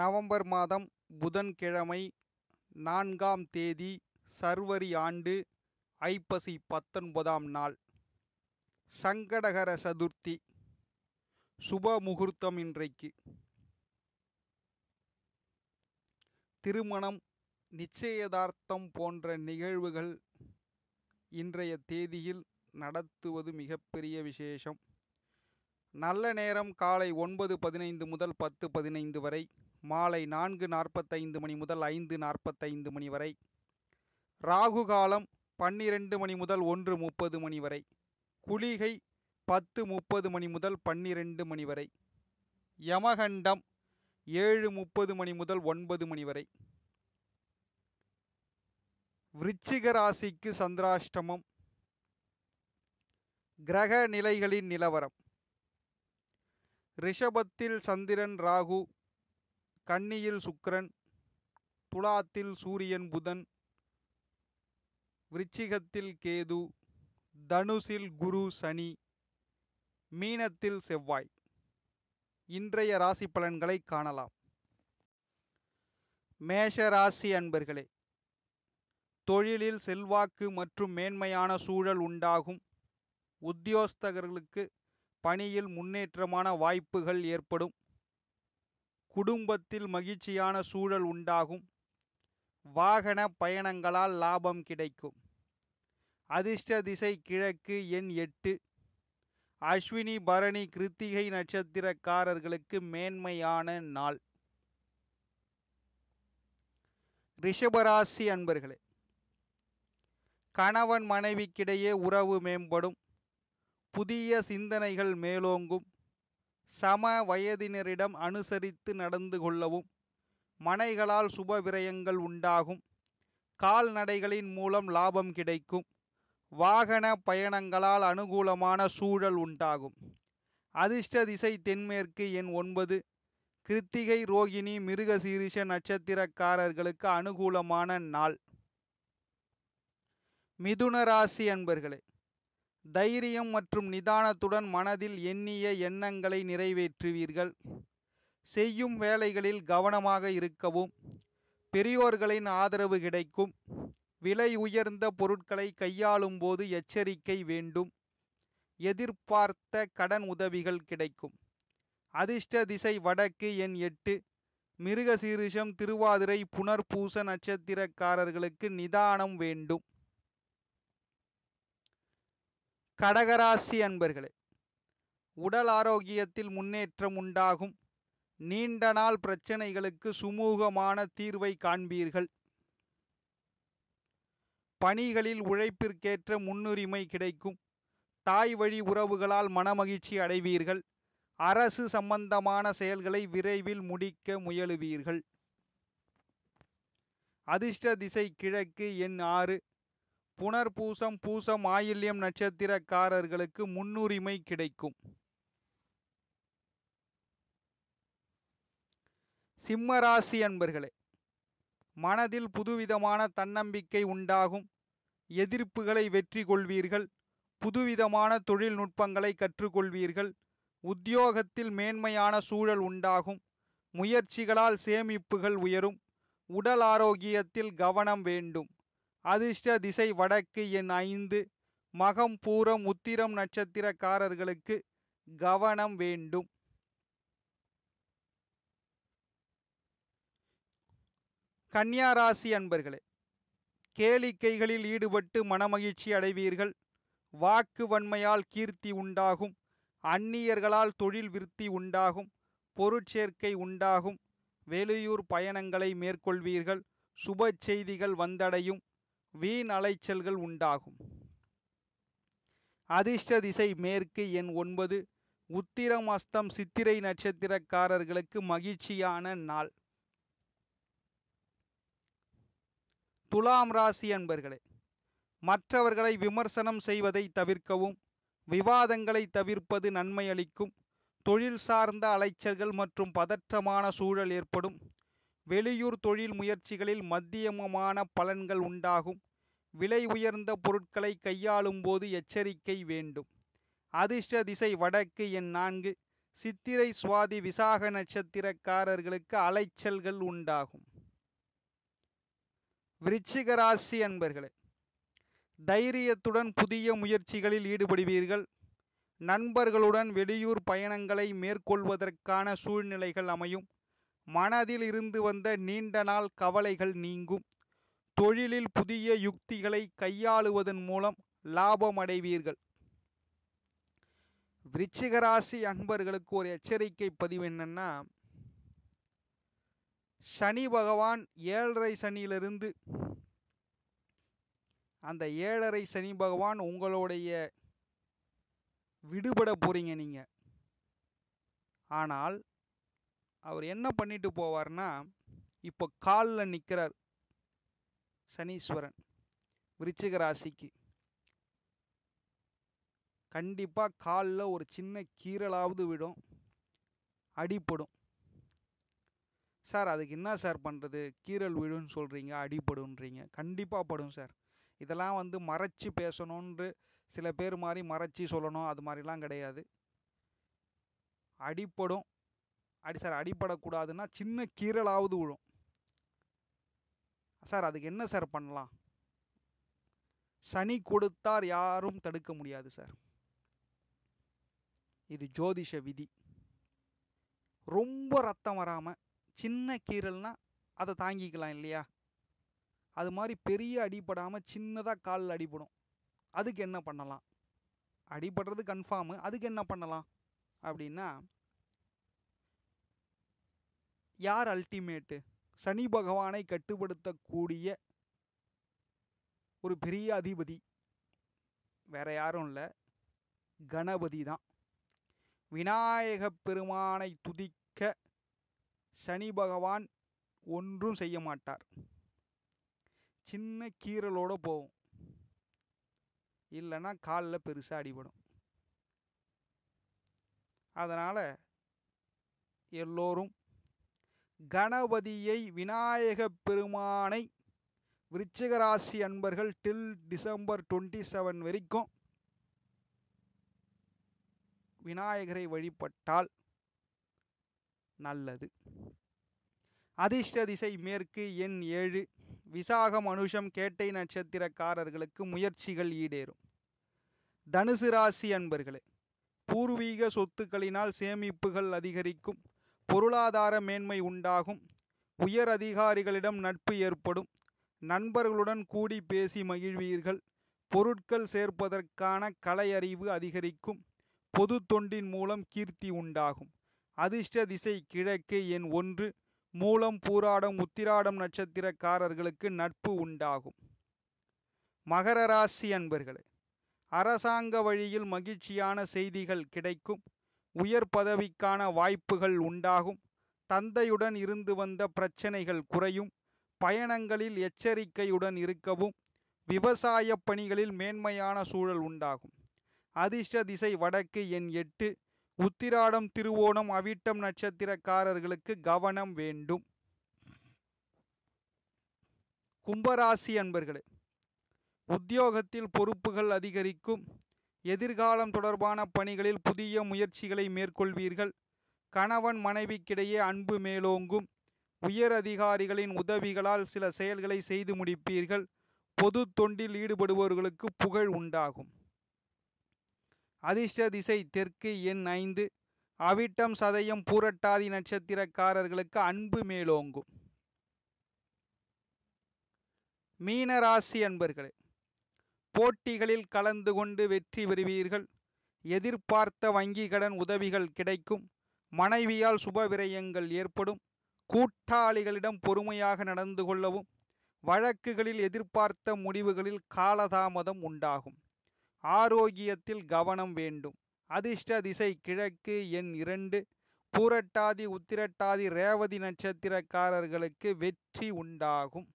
November மாதம் புதன்கிழமை நான்காம் தேதி சர்வரி ஆண்டு ஐப்பசி பத்தொன்பதாம் நாள் சங்கடகர சதுர்த்தி சுப முகூர்த்தம் இன்றைக்கு திருமணம் நிச்சயதார்த்தம் போன்ற நிகழ்வுகள் இன்றைய தேதியில் நடத்துவது மிகப்பெரிய விசேஷம் நல்ல நேரம் காலை ஒன்பது பதினைந்து முதல் பத்து பதினைந்து வரை மாலை நான்கு நாற்பத்தைந்து மணி முதல் ஐந்து நாற்பத்தைந்து மணி வரை ராகு காலம் பன்னிரண்டு மணி முதல் ஒன்று முப்பது மணி வரை குளிகை பத்து முப்பது மணி முதல் பன்னிரண்டு மணி வரை யமகண்டம் ஏழு முப்பது மணி முதல் ஒன்பது மணி வரை விருச்சிக ராசிக்கு சந்திராஷ்டமம் கிரக நிலைகளின் நிலவரம் ரிஷபத்தில் சந்திரன் ராகு கன்னியில் சுக்கிரன் துலாத்தில் சூரியன் புதன் விருச்சிகத்தில் கேது தனுசில் குரு சனி மீனத்தில் செவ்வாய் இன்றைய ராசி பலன்களை காணலாம் மேஷ ராசி அன்பர்களே தொழிலில் செல்வாக்கு மற்றும் மேன்மையான சூழல் உண்டாகும் உத்தியோஸ்தகர்களுக்கு பணியில் முன்னேற்றமான வாய்ப்புகள் ஏற்படும் குடும்பத்தில் மகிழ்ச்சியான சூழல் உண்டாகும் வாகன பயணங்களால் லாபம் கிடைக்கும் அதிர்ஷ்ட திசை கிழக்கு எண் எட்டு அஸ்வினி பரணி கிருத்திகை நட்சத்திரக்காரர்களுக்கு மேன்மையான நாள் ரிஷபராசி அன்பர்களே கணவன் மனைவிக்கிடையே உறவு மேம்படும் புதிய சிந்தனைகள் மேலோங்கும் சம வயதினரிடம் அனுசரித்து நடந்து கொள்ளவும் மனைகளால் சுப விரயங்கள் உண்டாகும் கால்நடைகளின் மூலம் லாபம் கிடைக்கும் வாகன பயணங்களால் அனுகூலமான சூழல் உண்டாகும் அதிர்ஷ்ட திசை தென்மேற்கு எண் ஒன்பது கிருத்திகை ரோகிணி மிருகசீரிஷ நட்சத்திரக்காரர்களுக்கு அனுகூலமான நாள் மிதுன ராசி அன்பர்களே தைரியம் மற்றும் நிதானத்துடன் மனதில் எண்ணிய எண்ணங்களை நிறைவேற்றுவீர்கள் செய்யும் வேலைகளில் கவனமாக இருக்கவும் பெரியோர்களின் ஆதரவு கிடைக்கும் விலை உயர்ந்த பொருட்களை கையாளும் போது எச்சரிக்கை வேண்டும் எதிர்பார்த்த கடன் உதவிகள் கிடைக்கும் அதிர்ஷ்ட திசை வடக்கு எண் எட்டு மிருகசீரிஷம் திருவாதிரை புனர்பூச நட்சத்திரக்காரர்களுக்கு நிதானம் வேண்டும் கடகராசி அன்பர்களே உடல் ஆரோக்கியத்தில் முன்னேற்றம் உண்டாகும் நீண்ட நாள் பிரச்சனைகளுக்கு சுமூகமான தீர்வை காண்பீர்கள் பணிகளில் உழைப்பிற்கேற்ற முன்னுரிமை கிடைக்கும் தாய் வழி உறவுகளால் மனமகிழ்ச்சி அடைவீர்கள் அரசு சம்பந்தமான செயல்களை விரைவில் முடிக்க முயலுவீர்கள் அதிர்ஷ்ட திசை கிழக்கு எண் ஆறு புனர் பூசம் ஆயில்யம் நட்சத்திரக்காரர்களுக்கு முன்னுரிமை கிடைக்கும் சிம்மராசி அன்பர்களே மனதில் புதுவிதமான தன்னம்பிக்கை உண்டாகும் எதிர்ப்புகளை வெற்றி கொள்வீர்கள் புதுவிதமான தொழில்நுட்பங்களை கற்றுக்கொள்வீர்கள் உத்தியோகத்தில் மேன்மையான சூழல் உண்டாகும் முயற்சிகளால் சேமிப்புகள் உயரும் உடல் ஆரோக்கியத்தில் கவனம் வேண்டும் அதிர்ஷ்ட திசை வடக்கு என் ஐந்து மகம் பூரம் உத்திரம் நட்சத்திரக்காரர்களுக்கு கவனம் வேண்டும் கன்னியாராசி அன்பர்களே கேளிக்கைகளில் ஈடுபட்டு மனமகிழ்ச்சி அடைவீர்கள் வாக்கு வன்மையால் கீர்த்தி உண்டாகும் அந்நியர்களால் தொழில் விருத்தி உண்டாகும் பொருட்சேர்க்கை உண்டாகும் வெளியூர் பயணங்களை மேற்கொள்வீர்கள் சுப செய்திகள் வந்தடையும் வீண் அலைச்சல்கள் உண்டாகும் அதிர்ஷ்ட திசை மேற்கு எண் ஒன்பது உத்திரம் அஸ்தம் சித்திரை நட்சத்திரக்காரர்களுக்கு மகிழ்ச்சியான நாள் துலாம் ராசி அன்பர்களே மற்றவர்களை விமர்சனம் செய்வதை தவிர்க்கவும் விவாதங்களை தவிர்ப்பது நன்மை அளிக்கும் தொழில் சார்ந்த அலைச்சல்கள் மற்றும் பதற்றமான சூழல் ஏற்படும் வெளியூர் தொழில் முயற்சிகளில் மத்தியமமான பலன்கள் உண்டாகும் விலை உயர்ந்த பொருட்களை கையாளும் போது எச்சரிக்கை வேண்டும் அதிர்ஷ்ட திசை வடக்கு என் நான்கு சித்திரை சுவாதி விசாக நட்சத்திரக்காரர்களுக்கு அலைச்சல்கள் உண்டாகும் விருச்சிகராசி அன்பர்களே தைரியத்துடன் புதிய முயற்சிகளில் ஈடுபடுவீர்கள் நண்பர்களுடன் வெளியூர் பயணங்களை மேற்கொள்வதற்கான சூழ்நிலைகள் அமையும் மனதில் இருந்து வந்த நீண்ட நாள் கவலைகள் நீங்கும் தொழிலில் புதிய யுக்திகளை கையாளுவதன் மூலம் லாபம் அடைவீர்கள் விருச்சிகராசி அன்பர்களுக்கு ஒரு எச்சரிக்கை பதிவு என்னென்னா சனி பகவான் ஏழரை சனியிலிருந்து அந்த ஏழரை சனி பகவான் உங்களுடைய விடுபட போகிறீங்க நீங்கள் ஆனால் அவர் என்ன பண்ணிட்டு போவார்னா இப்போ காலில் நிற்கிறார் சனீஸ்வரன் விருச்சிக ராசிக்கு கண்டிப்பாக காலில் ஒரு சின்ன கீரலாவது விடும் அடிப்படும் சார் அதுக்கு என்ன சார் பண்ணுறது கீரல் விழுன்னு சொல்கிறீங்க அடிப்படுன்றீங்க கண்டிப்பாக படும் சார் இதெல்லாம் வந்து மறைச்சி பேசணுன்று சில பேர் மாதிரி மறைச்சி சொல்லணும் அது மாதிரிலாம் கிடையாது அடிப்படும் அடி சார் அடிபடக்கூடாதுன்னா சின்ன கீரலாவது விழும் சார் அதுக்கு என்ன சார் பண்ணலாம் சனி கொடுத்தார் யாரும் தடுக்க முடியாது சார் இது ஜோதிஷ விதி ரொம்ப ரத்தம் வராமல் சின்ன கீரல்னா அதை தாங்கிக்கலாம் இல்லையா அது மாதிரி பெரிய அடிப்படாமல் சின்னதாக காலில் அடிபடும் அதுக்கு என்ன பண்ணலாம் அடிபடுறது கன்ஃபார்மு அதுக்கு என்ன பண்ணலாம் அப்படின்னா யார் அல்டிமேட்டு சனி பகவானை கட்டுப்படுத்தக்கூடிய ஒரு பெரிய அதிபதி வேற யாரும் இல்லை கணபதி தான் விநாயக பெருமானை துதிக்க சனி பகவான் ஒன்றும் செய்ய மாட்டார் சின்ன கீரலோடு போகும் இல்லைன்னா காலில் பெருசாக அடிபடும் அதனால் எல்லோரும் கணபதியை விநாயக பெருமானை விருச்சிகராசி அன்பர்கள் டில் டிசம்பர் டுவெண்ட்டி செவன் வரைக்கும் விநாயகரை வழிபட்டால் நல்லது அதிர்ஷ்ட திசை மேற்கு எண் ஏழு விசாகம் அனுஷம் கேட்டை நட்சத்திரக்காரர்களுக்கு முயற்சிகள் ஈடேறும் தனுசு ராசி அன்பர்களே பூர்வீக சொத்துக்களினால் சேமிப்புகள் அதிகரிக்கும் பொருளாதார மேன்மை உண்டாகும் உயர் அதிகாரிகளிடம் நட்பு ஏற்படும் நண்பர்களுடன் கூடி பேசி மகிழ்வீர்கள் பொருட்கள் சேர்ப்பதற்கான கலையறிவு அதிகரிக்கும் பொது தொண்டின் மூலம் கீர்த்தி உண்டாகும் அதிர்ஷ்ட திசை கிழக்கு எண் ஒன்று மூலம் பூராடம் உத்திராடம் நட்சத்திரக்காரர்களுக்கு நட்பு உண்டாகும் மகர ராசி அன்பர்களே அரசாங்க வழியில் மகிழ்ச்சியான செய்திகள் கிடைக்கும் உயர் பதவிக்கான வாய்ப்புகள் உண்டாகும் தந்தையுடன் இருந்து வந்த பிரச்சனைகள் குறையும் பயணங்களில் எச்சரிக்கையுடன் இருக்கவும் விவசாய பணிகளில் மேன்மையான சூழல் உண்டாகும் அதிர்ஷ்ட திசை வடக்கு எண் எட்டு உத்திராடம் திருவோணம் அவிட்டம் நட்சத்திரக்காரர்களுக்கு கவனம் வேண்டும் கும்பராசி அன்பர்களே உத்தியோகத்தில் பொறுப்புகள் அதிகரிக்கும் எதிர்காலம் தொடர்பான பணிகளில் புதிய முயற்சிகளை மேற்கொள்வீர்கள் கணவன் மனைவிக்கிடையே அன்பு மேலோங்கும் உயர் அதிகாரிகளின் உதவிகளால் சில செயல்களை செய்து முடிப்பீர்கள் பொது தொண்டில் ஈடுபடுபவர்களுக்கு புகழ் உண்டாகும் அதிர்ஷ்ட திசை தெற்கு எண் ஐந்து அவிட்டம் சதயம் பூரட்டாதி நட்சத்திரக்காரர்களுக்கு அன்பு மேலோங்கும் மீனராசி அன்பர்களே போட்டிகளில் கலந்து கொண்டு வெற்றி பெறுவீர்கள் எதிர்பார்த்த வங்கி கடன் உதவிகள் கிடைக்கும் மனைவியால் சுபவிரயங்கள் ஏற்படும் கூட்டாளிகளிடம் பொறுமையாக நடந்து கொள்ளவும் வழக்குகளில் எதிர்பார்த்த முடிவுகளில் காலதாமதம் உண்டாகும் ஆரோக்கியத்தில் கவனம் வேண்டும் அதிர்ஷ்ட திசை கிழக்கு எண் இரண்டு பூரட்டாதி உத்திரட்டாதி ரேவதி நட்சத்திரக்காரர்களுக்கு வெற்றி உண்டாகும்